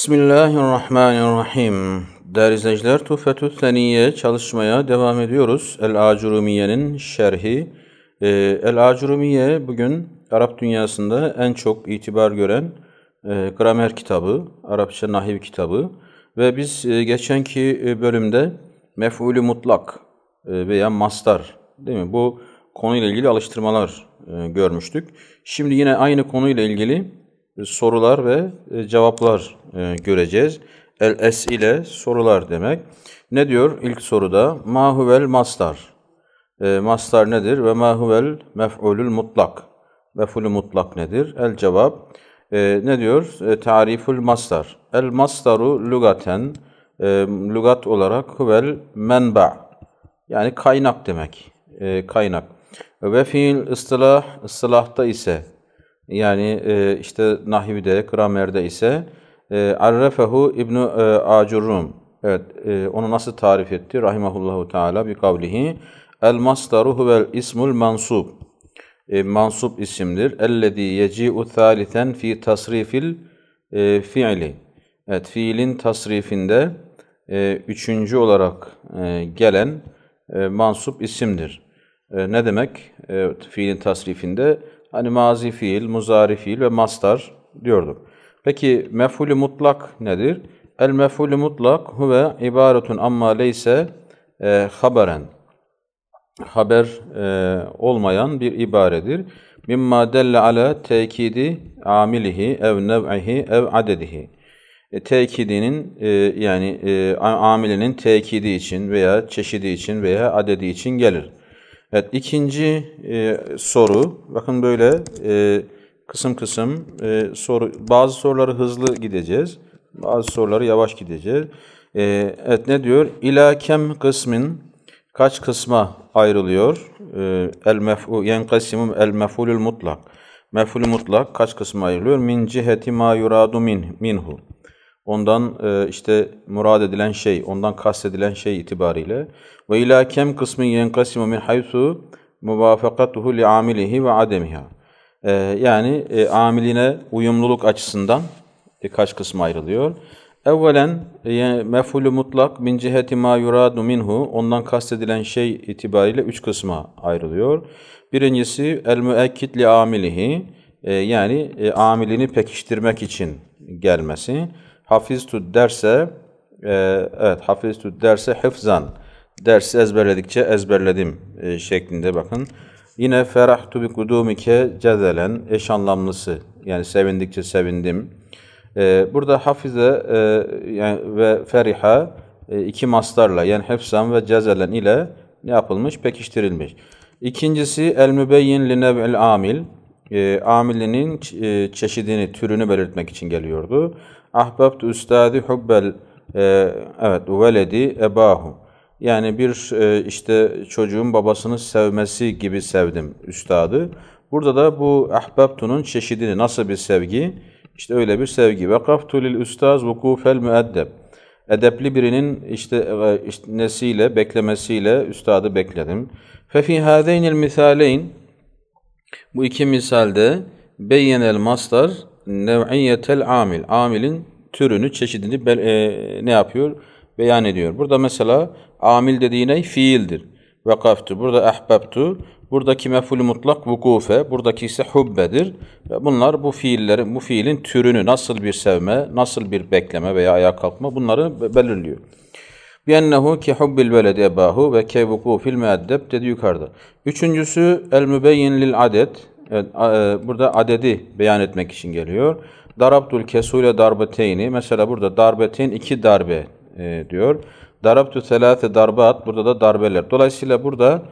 Bismillahirrahmanirrahim. Değerli izleyiciler, Tuhfetü Seniye çalışmaya devam ediyoruz. El-Acurumiye'nin şerhi. Ee, El-Acurumiye bugün Arap dünyasında en çok itibar gören e, gramer kitabı, Arapça nahiv kitabı. Ve biz e, geçenki e, bölümde mef'ulü mutlak e, veya mastar, değil mi? Bu konuyla ilgili alıştırmalar görmüştük. Şimdi yine aynı konuyla ilgili e, sorular ve e, cevaplar e, göreceğiz. El es ile sorular demek. Ne diyor ilk soruda? Mahuvel mastar. E, mastar nedir? Ve mahuvel mef'ulül mutlak. Mef'ulü mutlak nedir? El cevap. ne diyor? E, tarifül mastar. El mastaru lugaten. lugat olarak huvel menba. Yani kaynak demek. kaynak. Ve fiil ıstılah, ıstılahta ise yani e, işte nahivde, Kramerde ise e, arrafehu İbnu e, Acurrum. Evet, e, onu nasıl tarif etti? Rahimahullahu Teala bir kavlihi. El masdaru huvel ismul mansub. E, mansup isimdir. Ellezî yeci'u thâliten fi tasrifil e, fiili. Evet, fiilin tasrifinde e, üçüncü olarak e, gelen e, mansup isimdir. E, ne demek? Evet, fiilin tasrifinde hani mazi fiil, muzari fiil ve mastar diyorduk. Peki mef'ulü mutlak nedir? El mef'ulü mutlak huve ibaretun amma leyse e, haberen. Haber e, olmayan bir ibaredir. Mimma delle ala tekidi amilihi ev nev'ihi ev adedihi. E, tekidinin e, yani e, amilinin tekidi için veya çeşidi için veya adedi için gelir. Evet ikinci e, soru. Bakın böyle e, kısım kısım e, soru. Bazı soruları hızlı gideceğiz. Bazı soruları yavaş gideceğiz. E, evet ne diyor? İlâ kem kısmin kaç kısma ayrılıyor? E, el mef'u yenkasimum el mef'ulül mutlak. Mef'ulü mutlak kaç kısma ayrılıyor? Min ciheti ma yuradu min, minhu. Ondan e, işte murad edilen şey, ondan kastedilen şey itibariyle ve ila kem kısmı yenkasimu min haythu muvafakatuhu li amilihi ve ademiha. E, yani e, amiline uyumluluk açısından e, kaç kısma ayrılıyor? Evvelen e, mef'ulü mutlak min ciheti ma yuradu minhu ondan kastedilen şey itibariyle üç kısma ayrılıyor. Birincisi el müekkid li amilihi e, yani e, amilini pekiştirmek için gelmesi hafiztu derse e, evet hafiz tut derse hıfzan dersi ezberledikçe ezberledim e, şeklinde bakın. Yine ferahtu bi kudumike cedelen eş anlamlısı yani sevindikçe sevindim. E, burada hafize e, yani, ve feriha e, iki mastarla yani hıfzan ve cezelen ile ne yapılmış? Pekiştirilmiş. İkincisi el mübeyyin li nev'il amil e, amilinin e, çeşidini, türünü belirtmek için geliyordu. Ahbabtu üstadi hubbel e, evet veledi ebahu. Yani bir e, işte çocuğun babasını sevmesi gibi sevdim üstadı. Burada da bu ahbabtu'nun çeşidini nasıl bir sevgi? İşte öyle bir sevgi. Ve kaftu lil ustaz vukufel müeddeb. Edepli birinin işte, e, işte nesiyle, beklemesiyle üstadı bekledim. Fe fi hâzeynil misâleyn bu iki misalde beyyenel masdar nev'iyetel amil. Amilin türünü, çeşidini e, ne yapıyor? Beyan ediyor. Burada mesela amil dediğine ne? Fiildir. Vakaftu. Burada ahbabtu. Buradaki meful mutlak vukufe, buradaki ise hubbedir. Ve bunlar bu fiillerin, bu fiilin türünü nasıl bir sevme, nasıl bir bekleme veya ayağa kalkma bunları belirliyor. Yennehu ki hubbil veled ebahu ve kevuku fil müeddeb dedi yukarıda. Üçüncüsü el mübeyyin lil adet. E, e, burada adedi beyan etmek için geliyor. Darabtul kesule darbeteyni. Mesela burada darbetin iki darbe e, diyor. Darabtu selate darbat. Burada da darbeler. Dolayısıyla burada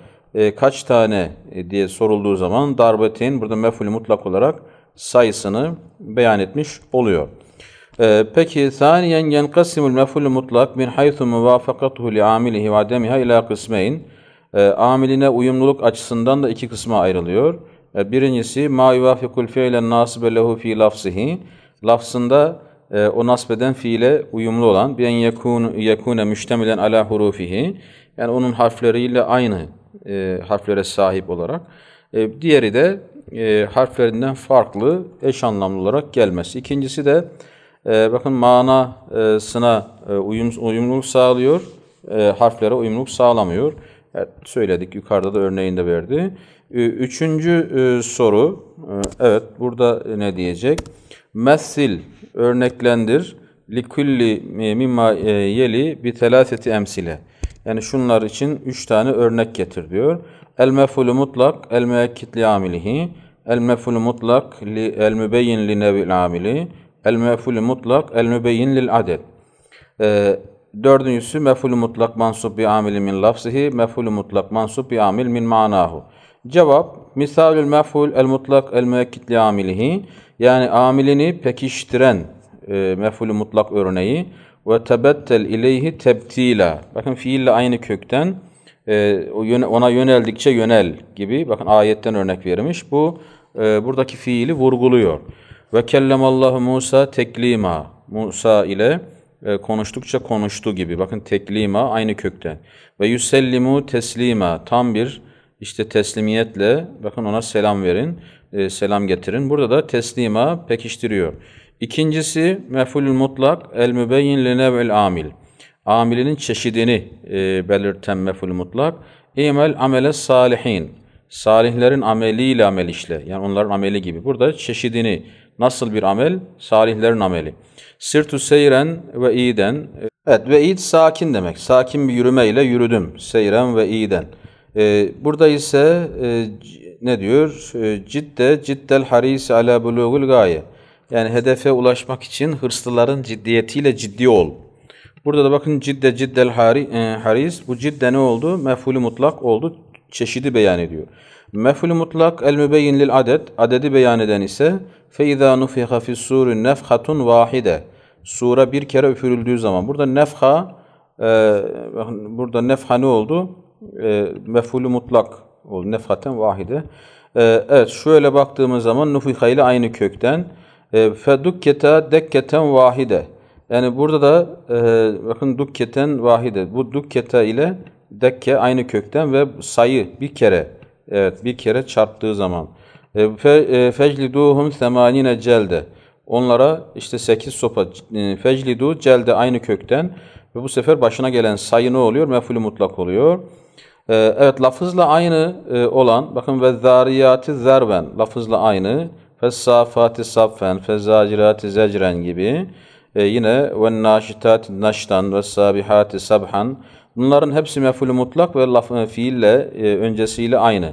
kaç tane diye sorulduğu zaman darbetin burada meful mutlak olarak sayısını beyan etmiş oluyor. Ee, peki saniyen yenkasimul mef'ulü mutlak min haythu muvafakatuhu li amilihi ve ademiha ila kısmeyn. Ee, amiline uyumluluk açısından da iki kısma ayrılıyor. Ee, birincisi ma yuvafikul fiilen nasibe lehu fi lafzihi. Lafzında e, o nasbeden fiile uyumlu olan bir en yekun yekune müştemilen ala hurufihi. Yani onun harfleriyle aynı e, harflere sahip olarak. E, diğeri de e, harflerinden farklı eş anlamlı olarak gelmesi. İkincisi de ee, bakın manasına e, e, uyum, uyumluluk sağlıyor, e, harflere uyumluluk sağlamıyor. Evet, söyledik yukarıda da örneğinde verdi. Üçüncü soru, evet burada ne diyecek? Mesil, örneklendir, likulli mimma yeli bi telaseti emsile. Yani şunlar için üç tane örnek getir diyor. El mefulu mutlak, el müekkit li amilihi, el mefulu mutlak, el mübeyyin li nevil amili, El mefulü mutlak, el mübeyyin lil aded. Ee, dördüncüsü mefulü mutlak mansub bi amili min lafzihi, mefulü mutlak mansub bi amil min manahu. Cevap, misalül meful el mutlak el müekkit li amilihi. Yani amilini pekiştiren e, mefulü mutlak örneği ve tebettel ileyhi tebtila. Bakın fiille aynı kökten e, ona yöneldikçe yönel gibi. Bakın ayetten örnek vermiş. Bu e, buradaki fiili vurguluyor. Ve kellemallahu Musa teklima. Musa ile e, konuştukça konuştu gibi. Bakın teklima aynı kökten. Ve yüsellimu teslima. Tam bir işte teslimiyetle bakın ona selam verin, e, selam getirin. Burada da teslima pekiştiriyor. İkincisi mefulül mutlak el mübeyyin li nev'il amil. Amilinin çeşidini e, belirten meful mutlak. İmel amele salihin. Salihlerin ameliyle amel işle. Yani onların ameli gibi. Burada çeşidini Nasıl bir amel? Salihlerin ameli. Sirtu seyren ve iyiden. Evet ve iyid sakin demek. Sakin bir yürümeyle yürüdüm. Seyren ve iyiden. Ee, burada ise e, ne diyor? Ee, cidde, ciddel haris ala bulugul gaye. Yani hedefe ulaşmak için hırslıların ciddiyetiyle ciddi ol. Burada da bakın cidde ciddel hari, e, haris. Bu cidde ne oldu? Mef'ulü mutlak oldu. Çeşidi beyan ediyor. Mef'ulü mutlak el mübeyyin lil adet. Adedi beyan eden ise فَاِذَا نُفِخَ فِي السُّورِ نَفْخَةٌ وَاحِدَ Sura bir kere üfürüldüğü zaman. Burada nefha, e, burada nefha ne oldu? E, mefulü mutlak oldu. Nefhaten vahide. E, evet şöyle baktığımız zaman nufiha ile aynı kökten. E, فَدُكَّتَا dekketen vahide. Yani burada da e, bakın dukketen vahide. Bu dukketa ile dekke aynı kökten ve sayı bir kere evet bir kere çarptığı zaman. E, e, fecliduhum semanine celde. Onlara işte sekiz sopa e, feclidu celde aynı kökten ve bu sefer başına gelen sayı ne oluyor? Mefulü mutlak oluyor. Evet lafızla aynı olan bakın ve zariyati zerben lafızla aynı fessafati saffen fezzacirati zecren gibi e yine ve naşitat naştan ve sabihati sabhan bunların hepsi mefulü mutlak ve laf, fiille öncesiyle aynı.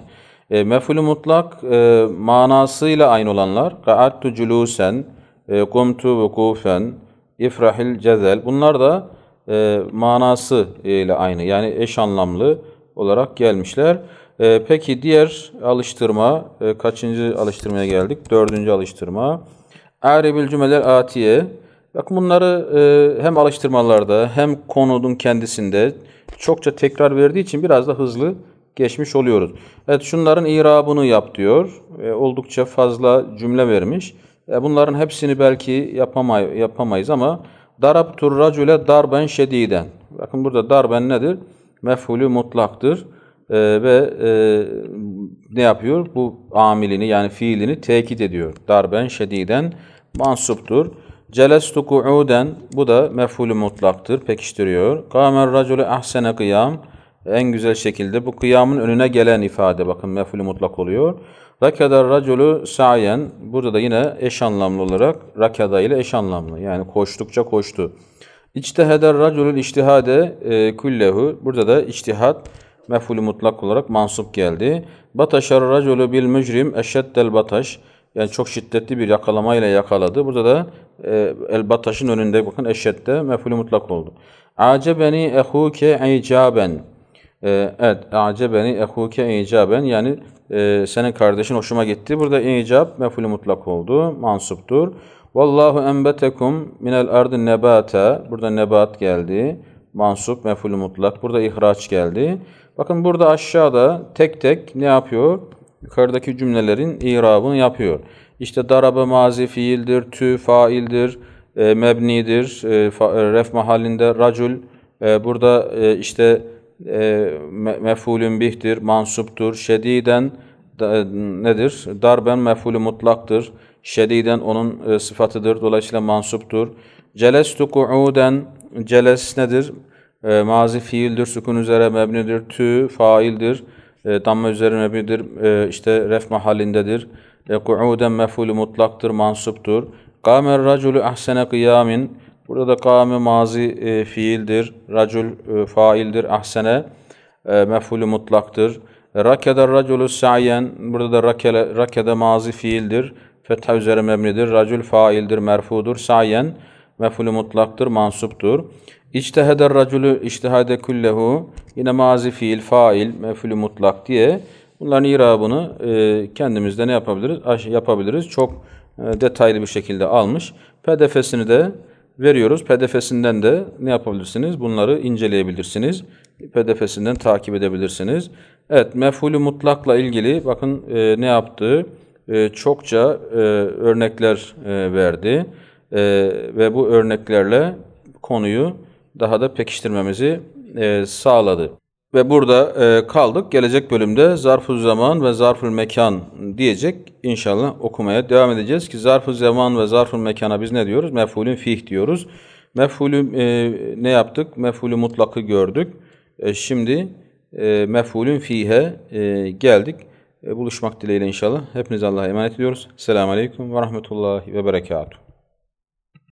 E, mef'ulü mutlak e, manasıyla aynı olanlar ka'attu culusen, e, kumtu vukufen, ifrahil cezel bunlar da e, manası ile aynı yani eş anlamlı olarak gelmişler. E, peki diğer alıştırma e, kaçıncı alıştırmaya geldik? Dördüncü alıştırma. Aribil cümleler atiye. Bak bunları e, hem alıştırmalarda hem konunun kendisinde çokça tekrar verdiği için biraz da hızlı geçmiş oluyoruz. Evet şunların irabını yap diyor. E, oldukça fazla cümle vermiş. E, bunların hepsini belki yapamay yapamayız ama darabtur racule darben şediden. Bakın burada darben nedir? Mefhulü mutlaktır. E, ve e, ne yapıyor? Bu amilini yani fiilini tekit ediyor. Darben şediden mansuptur. Celestu ku'uden bu da mefhulü mutlaktır. Pekiştiriyor. Kamer racule ahsene kıyam en güzel şekilde bu kıyamın önüne gelen ifade bakın mef'ulü mutlak oluyor. Rakada raculu sayen burada da yine eş anlamlı olarak rakada ile eş anlamlı yani koştukça koştu. İçtihadar raculul içtihade e, kullehu burada da içtihat mef'ulü mutlak olarak mansup geldi. Bataşar raculu bil mücrim eşeddel bataş yani çok şiddetli bir yakalama ile yakaladı. Burada da e, el bataşın önünde bakın eşedde mef'ulü mutlak oldu. Acebeni ehuke icaben ee, evet, acebeni ehuke icaben yani e, senin kardeşin hoşuma gitti. Burada icab mefulü mutlak oldu, mansuptur. Vallahu enbetekum minel ardın nebata. Burada nebat geldi. Mansup, mefulü mutlak. Burada ihraç geldi. Bakın burada aşağıda tek tek ne yapıyor? Yukarıdaki cümlelerin irabını yapıyor. İşte darabe mazi fiildir, tü faildir, e, mebnidir, e, fa, e, ref mahallinde racul. E, burada e, işte ee, mefulün bihtir, mansuptur. Şediden nedir? Darben mefulü mutlaktır. Şediden onun e, sıfatıdır. Dolayısıyla mansuptur. Celestu ku'uden celes nedir? E, mazi fiildir, sükun üzere mebnidir, tü faildir, e, damma üzere mebnidir, e, işte ref mahallindedir. E, ku'uden mefulü mutlaktır, mansuptur. Kamer raculu ahsene kıyamin Burada da kâme mazi e, fiildir. Racul e, faildir. Ahsene e, mef'ulü mutlaktır. Rakede raculü sa'yen. Burada da rakele, rakede mazi fiildir. Fetha üzere memnidir. Racul faildir. Merfudur. Sa'yen mef'ulü mutlaktır. Mansuptur. İçtehede racülü içtehade küllehu. Yine mazi fiil, fail, mef'ulü mutlak diye Bunların irabını e, kendimizde ne yapabiliriz? Yapabiliriz. Çok e, detaylı bir şekilde almış. PDF'sini de veriyoruz. PDF'sinden de ne yapabilirsiniz? Bunları inceleyebilirsiniz. PDF'sinden takip edebilirsiniz. Evet, mef'ulü mutlakla ilgili bakın e, ne yaptığı e, çokça e, örnekler e, verdi. E, ve bu örneklerle konuyu daha da pekiştirmemizi e, sağladı. Ve burada e, kaldık. Gelecek bölümde zarfı zaman ve zarfı mekan diyecek. İnşallah okumaya devam edeceğiz ki zarfı zaman ve zarfı mekana biz ne diyoruz? Mefulün fih diyoruz. Mefulü e, ne yaptık? Mefulü mutlakı gördük. E, şimdi e, mefulün fihe e, geldik. E, buluşmak dileğiyle inşallah. Hepinize Allah'a emanet ediyoruz. Selamun Aleyküm ve Rahmetullahi ve Berekatuhu.